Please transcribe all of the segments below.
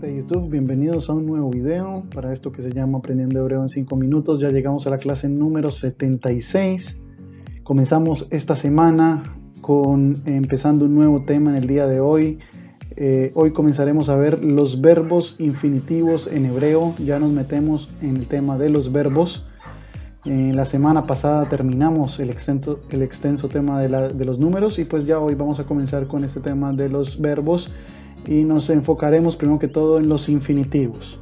de YouTube, bienvenidos a un nuevo video para esto que se llama Aprendiendo Hebreo en 5 minutos. Ya llegamos a la clase número 76. Comenzamos esta semana con empezando un nuevo tema en el día de hoy. Eh, hoy comenzaremos a ver los verbos infinitivos en hebreo. Ya nos metemos en el tema de los verbos. En eh, la semana pasada terminamos el extenso, el extenso tema de, de los números y pues ya hoy vamos a comenzar con este tema de los verbos y nos enfocaremos primero que todo en los infinitivos.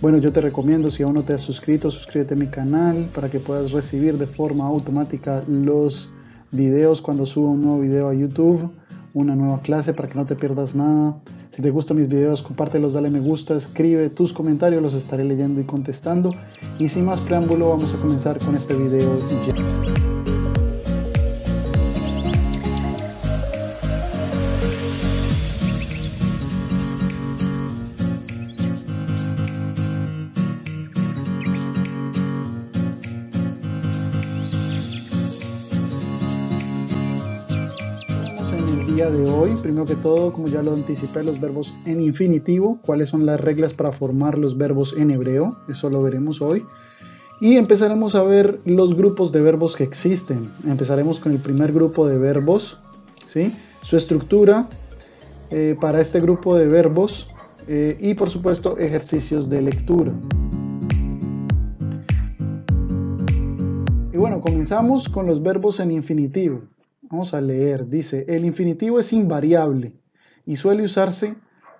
Bueno, yo te recomiendo, si aún no te has suscrito, suscríbete a mi canal para que puedas recibir de forma automática los videos cuando suba un nuevo video a YouTube, una nueva clase para que no te pierdas nada. Si te gustan mis videos, compártelos, dale me gusta, escribe tus comentarios, los estaré leyendo y contestando. Y sin más preámbulo, vamos a comenzar con este video. primero que todo, como ya lo anticipé, los verbos en infinitivo, cuáles son las reglas para formar los verbos en hebreo, eso lo veremos hoy. Y empezaremos a ver los grupos de verbos que existen. Empezaremos con el primer grupo de verbos, ¿sí? su estructura eh, para este grupo de verbos eh, y por supuesto ejercicios de lectura. Y bueno, comenzamos con los verbos en infinitivo. Vamos a leer, dice, el infinitivo es invariable y suele usarse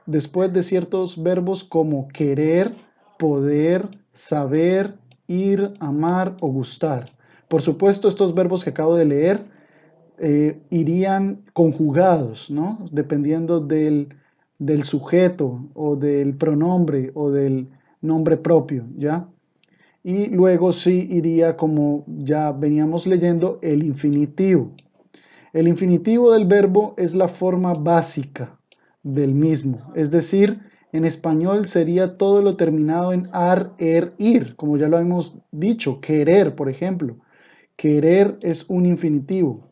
después de ciertos verbos como querer, poder, saber, ir, amar o gustar. Por supuesto, estos verbos que acabo de leer eh, irían conjugados, ¿no? Dependiendo del, del, sujeto o del pronombre o del nombre propio, ¿ya? Y luego sí iría como ya veníamos leyendo el infinitivo. El infinitivo del verbo es la forma básica del mismo, es decir, en español sería todo lo terminado en ar, er, ir, como ya lo hemos dicho, querer, por ejemplo. Querer es un infinitivo.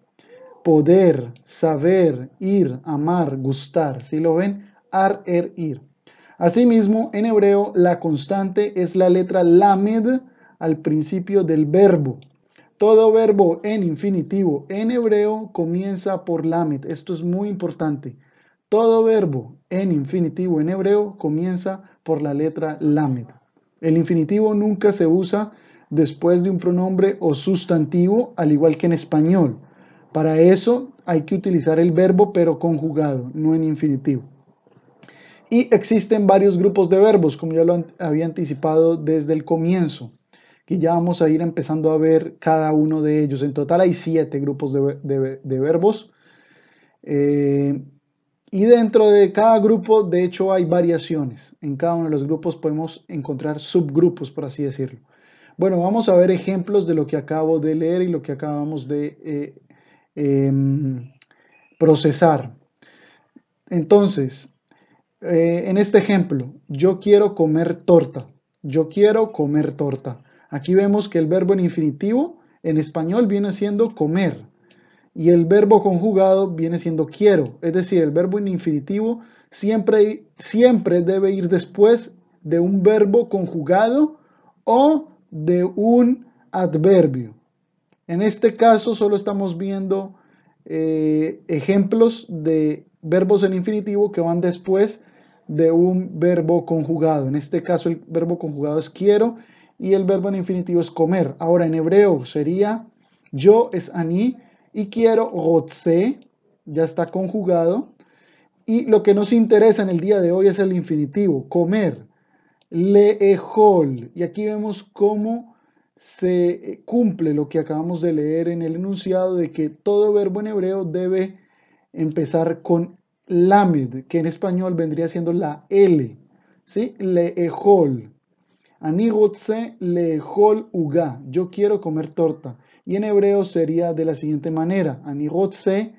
Poder, saber, ir, amar, gustar. Si lo ven? Ar, er, ir. Asimismo, en hebreo, la constante es la letra lamed al principio del verbo. Todo verbo en infinitivo en hebreo comienza por lamed. Esto es muy importante. Todo verbo en infinitivo en hebreo comienza por la letra lamed. El infinitivo nunca se usa después de un pronombre o sustantivo, al igual que en español. Para eso hay que utilizar el verbo pero conjugado, no en infinitivo. Y existen varios grupos de verbos, como ya lo había anticipado desde el comienzo que ya vamos a ir empezando a ver cada uno de ellos. En total hay siete grupos de, verbos. Eh, y dentro de cada grupo, de hecho, hay variaciones. En cada uno de los grupos podemos encontrar subgrupos, por así decirlo. Bueno, vamos a ver ejemplos de lo que acabo de leer y lo que acabamos de eh, em, procesar. Entonces, eh, en este ejemplo, yo quiero comer torta. Yo quiero comer torta. Aquí vemos que el verbo en infinitivo en español viene siendo comer y el verbo conjugado viene siendo quiero. Es decir, el verbo en infinitivo siempre, siempre debe ir después de un verbo conjugado o de un adverbio. En este caso solo estamos viendo eh, ejemplos de verbos en infinitivo que van después de un verbo conjugado. En este caso el verbo conjugado es quiero y el verbo en infinitivo es comer. Ahora en hebreo sería yo es ani y quiero rotse, ya está conjugado. Y lo que nos interesa en el día de hoy es el infinitivo, comer, leejol. Y aquí vemos cómo se eh, cumple lo que acabamos de leer en el enunciado de que todo verbo en hebreo debe empezar con lamed, que en español vendría siendo la L, ¿sí? Leejol. Anigotse lehol uga. Yo quiero comer torta. Y en hebreo sería de la siguiente manera. Anigotse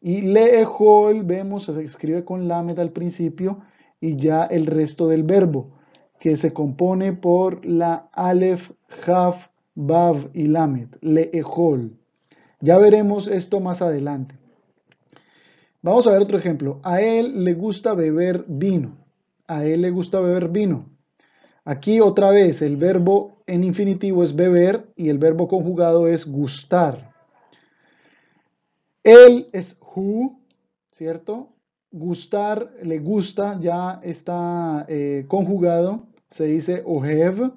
y lehol, vemos, se escribe con lamed al principio y ya el resto del verbo, que se compone por la alef, haf, bav y le Lehol. Ya veremos esto más adelante. Vamos a ver otro ejemplo. A él le gusta beber vino. A él le gusta beber vino. Aquí otra vez el verbo en infinitivo es beber y el verbo conjugado es gustar. Él es who, ¿cierto? Gustar, le gusta, ya está eh, conjugado. Se dice ohev.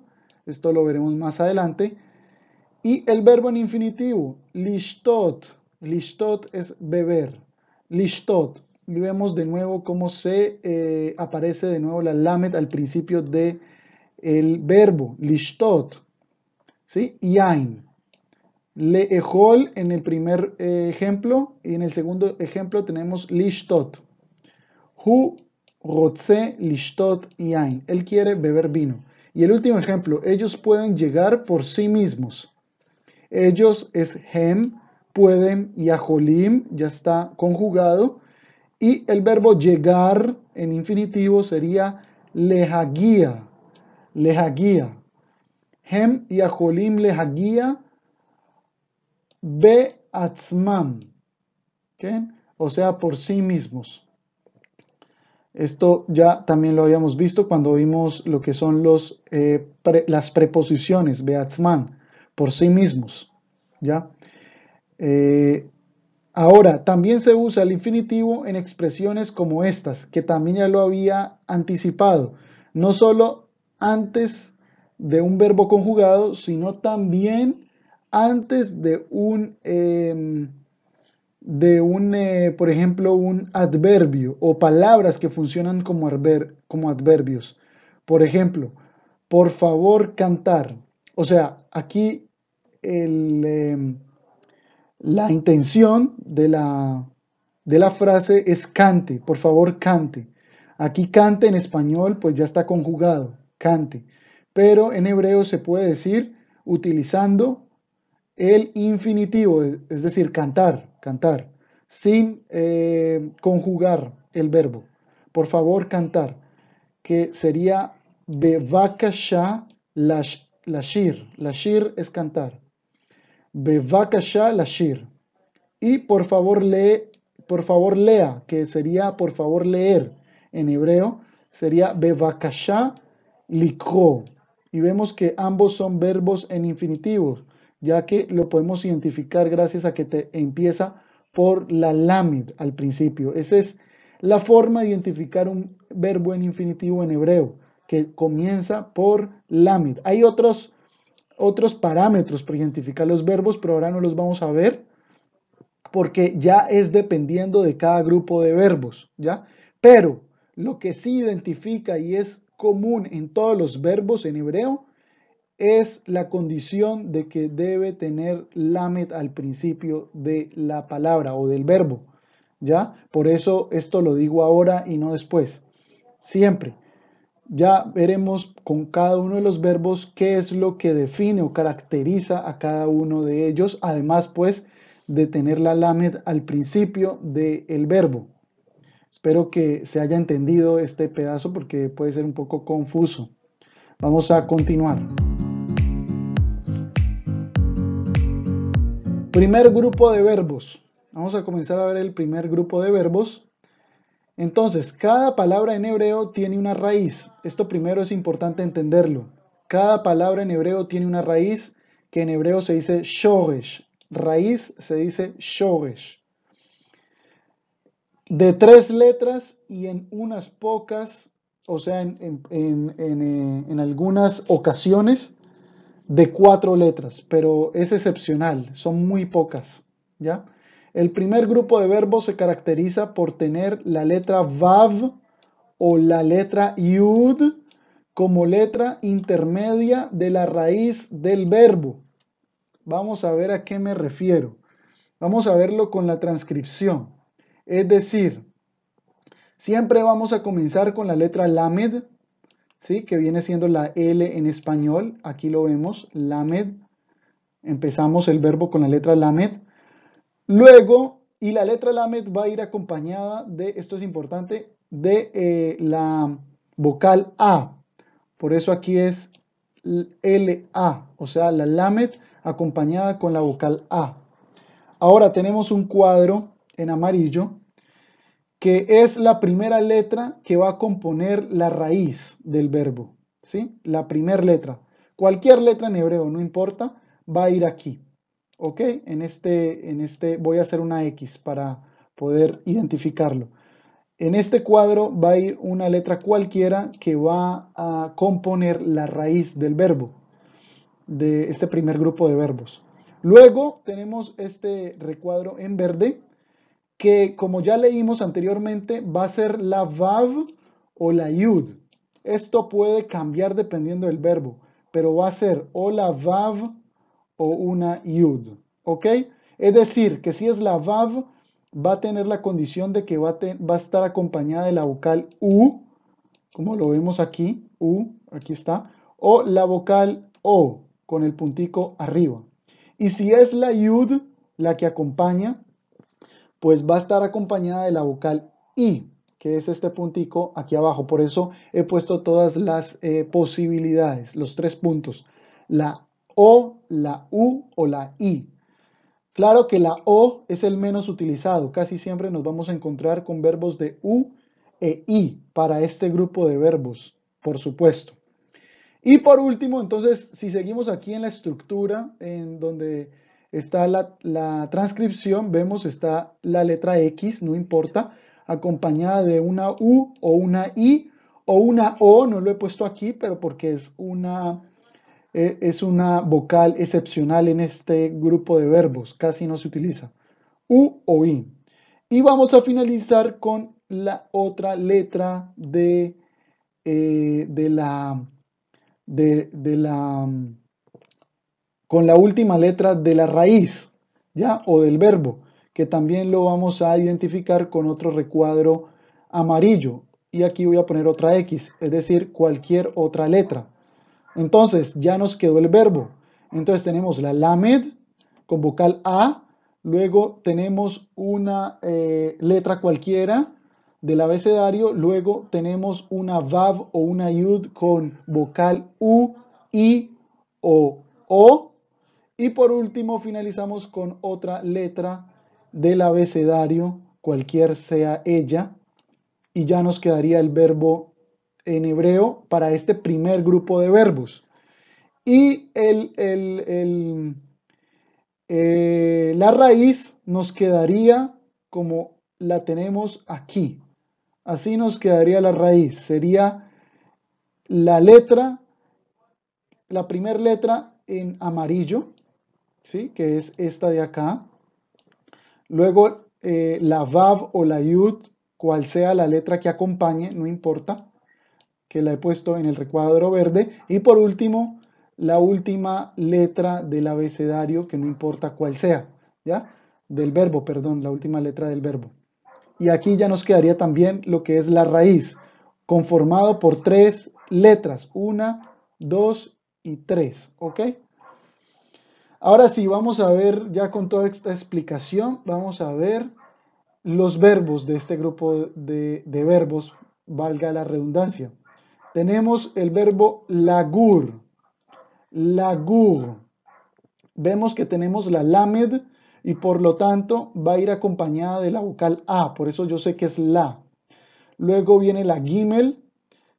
Esto lo veremos más adelante. Y el verbo en infinitivo, listot, listot es beber. Listot, Y vemos de nuevo cómo se eh, aparece de nuevo la lamet al principio de el verbo lishtot, ¿sí? Le-ehol en el primer eh, ejemplo y en el segundo ejemplo tenemos lishtot. Hu rotse lishtot yain. Él quiere beber vino. Y el último ejemplo, ellos pueden llegar por sí mismos. Ellos es hem, pueden, yajolim, ya está conjugado. Y el verbo llegar en infinitivo sería lehagia le guía. Hem y Ajolim le be O sea, por sí mismos. Esto ya también lo habíamos visto cuando vimos lo que son los, eh, las preposiciones, beatzman, por sí mismos. ¿ya? Eh, ahora, también se usa el infinitivo en expresiones como estas, que también ya lo había anticipado. No solo antes de un verbo conjugado, sino también antes de un, em, de un eh, por ejemplo, un adverbio o palabras que funcionan como, adverbios. Por ejemplo, por favor cantar. O sea, aquí em, la intención de la, de la frase es cante, por favor cante. Aquí cante en español pues ya está conjugado cante. Pero en hebreo se puede decir utilizando el infinitivo, es decir, cantar, cantar, sin eh, conjugar el verbo. Por favor, cantar, que sería bevakasha lashir. Lashir es cantar. Bevakasha lashir. Y por favor, lee, por favor lea, que sería por favor leer en hebreo, sería bevakasha y vemos que ambos son verbos en infinitivo ya que lo podemos identificar gracias a que te empieza por la lamid al principio. Esa es la forma de identificar un verbo en infinitivo en hebreo, que comienza por lamid. Hay otros, otros parámetros para identificar los verbos, pero ahora no los vamos a ver porque ya es dependiendo de cada grupo de verbos, ¿ya? Pero lo que sí identifica y es común en todos los verbos en hebreo es la condición de que debe tener lamed al principio de la palabra o del verbo. ¿Ya? Por eso esto lo digo ahora y no después. Siempre. Ya veremos con cada uno de los verbos qué es lo que define o caracteriza a cada uno de ellos, además pues de tener la lamed al principio del verbo. Espero que se haya entendido este pedazo porque puede ser un poco confuso. Vamos a continuar. Primer grupo de verbos. Vamos a comenzar a ver el primer grupo de verbos. Entonces, cada palabra en hebreo tiene una raíz. Esto primero es importante entenderlo. Cada palabra en hebreo tiene una raíz que en hebreo se dice shoresh. Raíz se dice shoresh de tres letras y en unas pocas, o sea, eh, en, algunas ocasiones, de cuatro letras, pero es excepcional, son muy pocas, ¿ya? El primer grupo de verbos se caracteriza por tener la letra vav o la letra yud como letra intermedia de la raíz del verbo. Vamos a ver a qué me refiero. Vamos a verlo con la transcripción. Es decir, siempre vamos a comenzar con la letra lamed, ¿sí? que viene siendo la L en español. Aquí lo vemos, lamed. Empezamos el verbo con la letra lamed. Luego, y la letra lamed va a ir acompañada de, esto es importante, de eh, la vocal A. Por eso aquí es LA, o sea, la lamed acompañada con la vocal A. Ahora tenemos un cuadro en amarillo, que es la primera letra que va a componer la raíz del verbo, ¿sí? La primera letra. Cualquier letra en hebreo, no importa, va a ir aquí. ¿Ok? En este, en este voy a hacer una X para poder identificarlo. En este cuadro va a ir una letra cualquiera que va a componer la raíz del verbo, de este primer grupo de verbos. Luego tenemos este recuadro en verde que como ya leímos anteriormente va a ser la vav o la yud. Esto puede cambiar dependiendo del verbo, pero va a ser o la vav o una yud. ¿Ok? Es decir, que si es la vav, va a tener la condición de que va a, estar acompañada de la vocal u, como lo vemos aquí, u, aquí está, o la vocal o, con el puntico arriba. Y si es la yud la que acompaña, pues va a estar acompañada de la vocal I, que es este puntico aquí abajo. Por eso he puesto todas las eh, posibilidades, los tres puntos, la O, la U o la I. Claro que la O es el menos utilizado, casi siempre nos vamos a encontrar con verbos de U e I para este grupo de verbos, por supuesto. Y por último, entonces, si seguimos aquí en la estructura, en donde está la, transcripción, vemos está la letra X, no importa, acompañada de una U o una I o una O, no lo he puesto aquí, pero porque es una, eh, es una vocal excepcional en este grupo de verbos, casi no se utiliza, U o I. Y vamos a finalizar con la otra letra de, eh, de la... de la con la última letra de la raíz, ¿ya? O del verbo, que también lo vamos a identificar con otro recuadro amarillo. Y aquí voy a poner otra X, es decir, cualquier otra letra. Entonces, ya nos quedó el verbo. Entonces tenemos la lamed con vocal A, luego tenemos una eh, letra cualquiera del abecedario, luego tenemos una vav o una yud con vocal U, I o O, y por último, finalizamos con otra letra del abecedario, cualquier sea ella, y ya nos quedaría el verbo en hebreo para este primer grupo de verbos. Y el, eh, la raíz nos quedaría como la tenemos aquí. Así nos quedaría la raíz. Sería la letra, la primera letra en amarillo, ¿sí? que es esta de acá. Luego eh, la VAV o la YUD, cual sea la letra que acompañe, no importa, que la he puesto en el recuadro verde. Y por último, la última letra del abecedario, que no importa cuál sea, ¿ya? Del verbo, perdón, la última letra del verbo. Y aquí ya nos quedaría también lo que es la raíz, conformado por tres letras, una, dos y tres, ¿ok? Ahora sí, vamos a ver ya con toda esta explicación, vamos a ver los verbos de este grupo de, verbos, valga la redundancia. Tenemos el verbo lagur, lagur. Vemos que tenemos la lamed y por lo tanto va a ir acompañada de la vocal A, por eso yo sé que es la. Luego viene la gimel,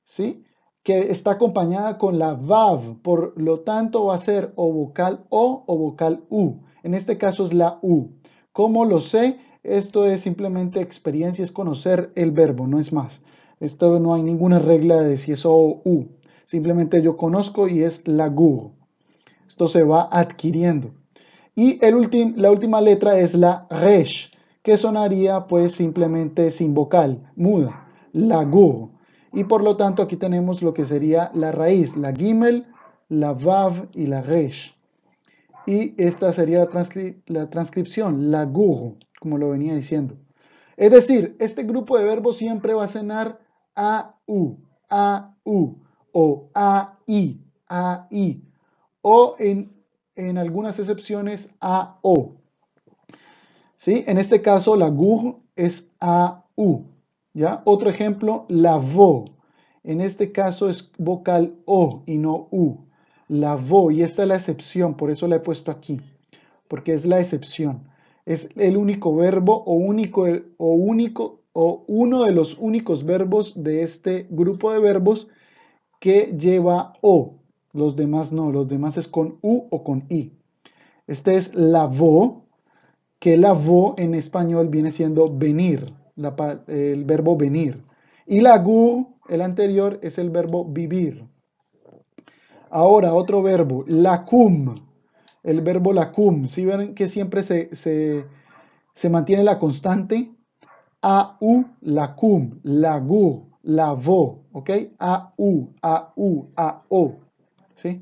¿sí? que está acompañada con la vav, por lo tanto va a ser o vocal o o vocal u. En este caso es la u. ¿Cómo lo sé? Esto es simplemente experiencia, es conocer el verbo, no es más. Esto no hay ninguna regla de si es o u. Simplemente yo conozco y es la gu. Esto se va adquiriendo. Y el la última letra es la resh, que sonaría pues simplemente sin vocal, muda, la gu. Y por lo tanto aquí tenemos lo que sería la raíz, la gimel, la vav y la resh. Y esta sería la, transcripción, la gujo, como lo venía diciendo. Es decir, este grupo de verbos siempre va a cenar a u, a u o a i, a i o en, algunas excepciones a o. ¿Sí? En este caso la guj es a u. Otro ejemplo, la vo. En este caso es vocal O y no U. La Vo, y esta es la excepción, por eso la he puesto aquí, porque es la excepción. Es el único verbo o único o, único, o uno de los únicos verbos de este grupo de verbos que lleva O. Los demás no, los demás es con U o con I. Este es la Vo, que la Vo en español viene siendo venir el verbo venir. Y la gu, el anterior, es el verbo vivir. Ahora, otro verbo, la cum El verbo cum, Si ¿sí ven que siempre se, se, se mantiene la constante. la gu, la vo ¿Ok? u, a o ¿Sí?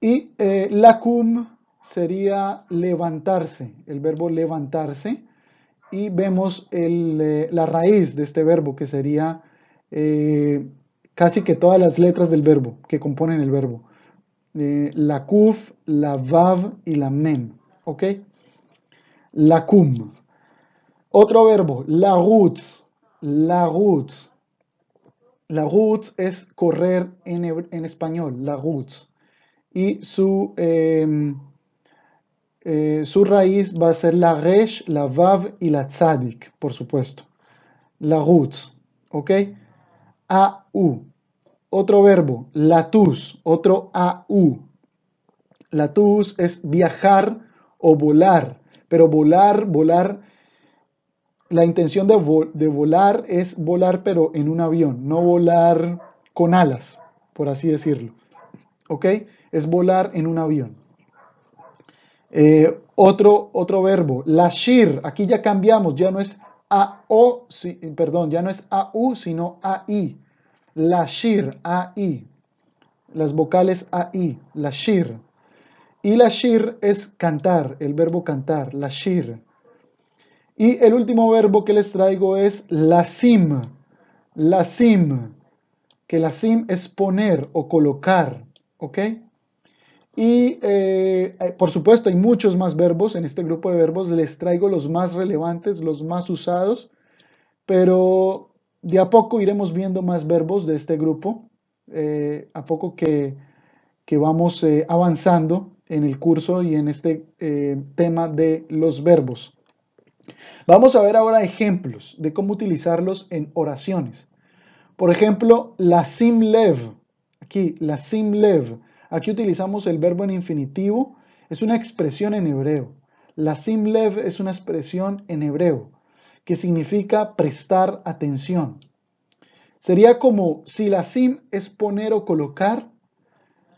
Y eh, la cum sería levantarse, el verbo levantarse y vemos eh, la raíz de este verbo, que sería eh, casi que todas las letras del verbo, que componen el verbo. Eh, la kuf, la vav y la men. ¿Ok? La cum. Otro verbo, la roots. La roots. La roots es correr en, español, la roots. Y su em, eh, su raíz va a ser la resh, la vav y la tzadik, por supuesto. La roots, ¿ok? A-U. Otro verbo, latus, otro A-U. Latus es viajar o volar, pero volar, volar, la intención de, de volar es volar pero en un avión, no volar con alas, por así decirlo. ¿Ok? Es volar en un avión. Eh, otro, otro verbo, lashir, aquí ya cambiamos, ya no es o si, perdón, ya no es AU, sino AI. Lashir, AI. Las vocales AI, lashir. Y lashir es cantar, el verbo cantar, lashir. Y el último verbo que les traigo es lasim. Lasim, que lasim es poner o colocar, ¿ok? Y eh, eh, por supuesto hay muchos más verbos, en este grupo de verbos les traigo los más relevantes, los más usados, pero de a poco iremos viendo más verbos de este grupo, eh, a poco que, vamos avanzando en el curso y en este tema de los verbos. Vamos a ver ahora ejemplos de cómo utilizarlos en oraciones. Por ejemplo, la simlev, aquí, la simlev Aquí utilizamos el verbo en infinitivo, es una expresión en hebreo. La simlev es una expresión en hebreo que significa prestar atención. Sería como si la sim es poner o colocar,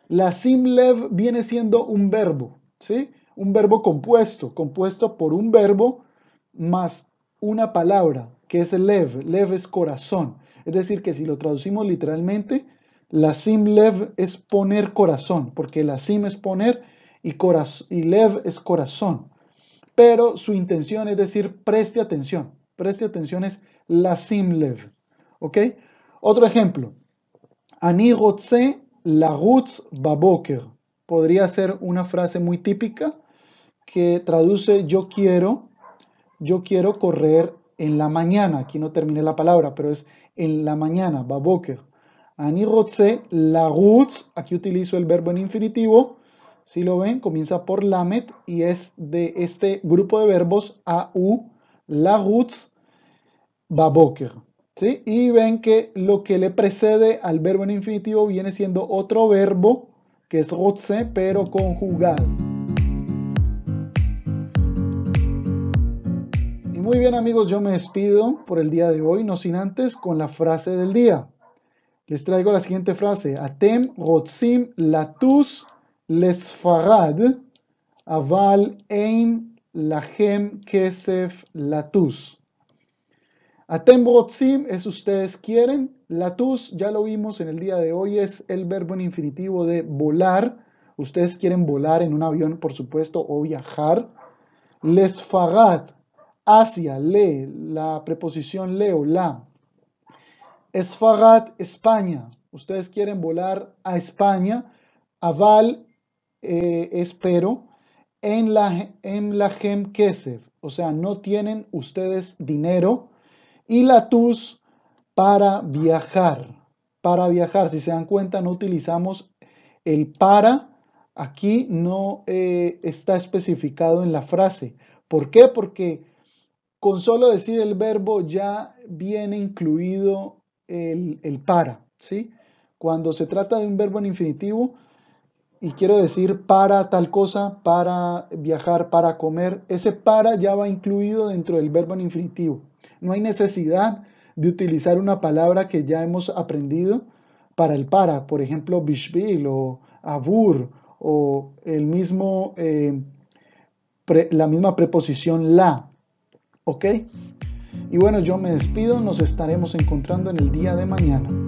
la simlev viene siendo un verbo, ¿sí? Un verbo compuesto, compuesto por un verbo más una palabra, que es lev. Lev es corazón. Es decir, que si lo traducimos literalmente, la sim lev es poner corazón, porque la sim es poner y, y lev es corazón. Pero su intención es decir, preste atención. Preste atención es la sim lev. ¿Ok? Otro ejemplo. Ani la lagutz baboker. Podría ser una frase muy típica que traduce yo quiero, yo quiero correr en la mañana. Aquí no terminé la palabra, pero es en la mañana, baboker la lagutz, aquí utilizo el verbo en infinitivo, si lo ven, comienza por lamet y es de este grupo de verbos au, lagutz, baboker. ¿sí? Y ven que lo que le precede al verbo en infinitivo viene siendo otro verbo que es rotse, pero conjugado. Y muy bien amigos, yo me despido por el día de hoy, no sin antes con la frase del día les traigo la siguiente frase. Atem rotsim, latus lesfarad, aval ein lahem kesef latus. Atem rotsim, es ustedes quieren. Latus, ya lo vimos en el día de hoy, es el verbo en infinitivo de volar. Ustedes quieren volar en un avión, por supuesto, o viajar. Lesfarad, hacia, le, la preposición le o la Esfagat, España. Ustedes quieren volar a España. Aval, eh, espero, en la, en la Gem O sea, no tienen ustedes dinero. Y la TUS para viajar. Para viajar. Si se dan cuenta, no utilizamos el para. Aquí no eh, está especificado en la frase. ¿Por qué? Porque con solo decir el verbo ya viene incluido el, para, ¿sí? Cuando se trata de un verbo en infinitivo y quiero decir para tal cosa, para viajar, para comer, ese para ya va incluido dentro del verbo en infinitivo. No hay necesidad de utilizar una palabra que ya hemos aprendido para el para, por ejemplo, bishbil o abur o el mismo, eh, la misma preposición la. ¿Ok? Y bueno, yo me despido, nos estaremos encontrando en el día de mañana.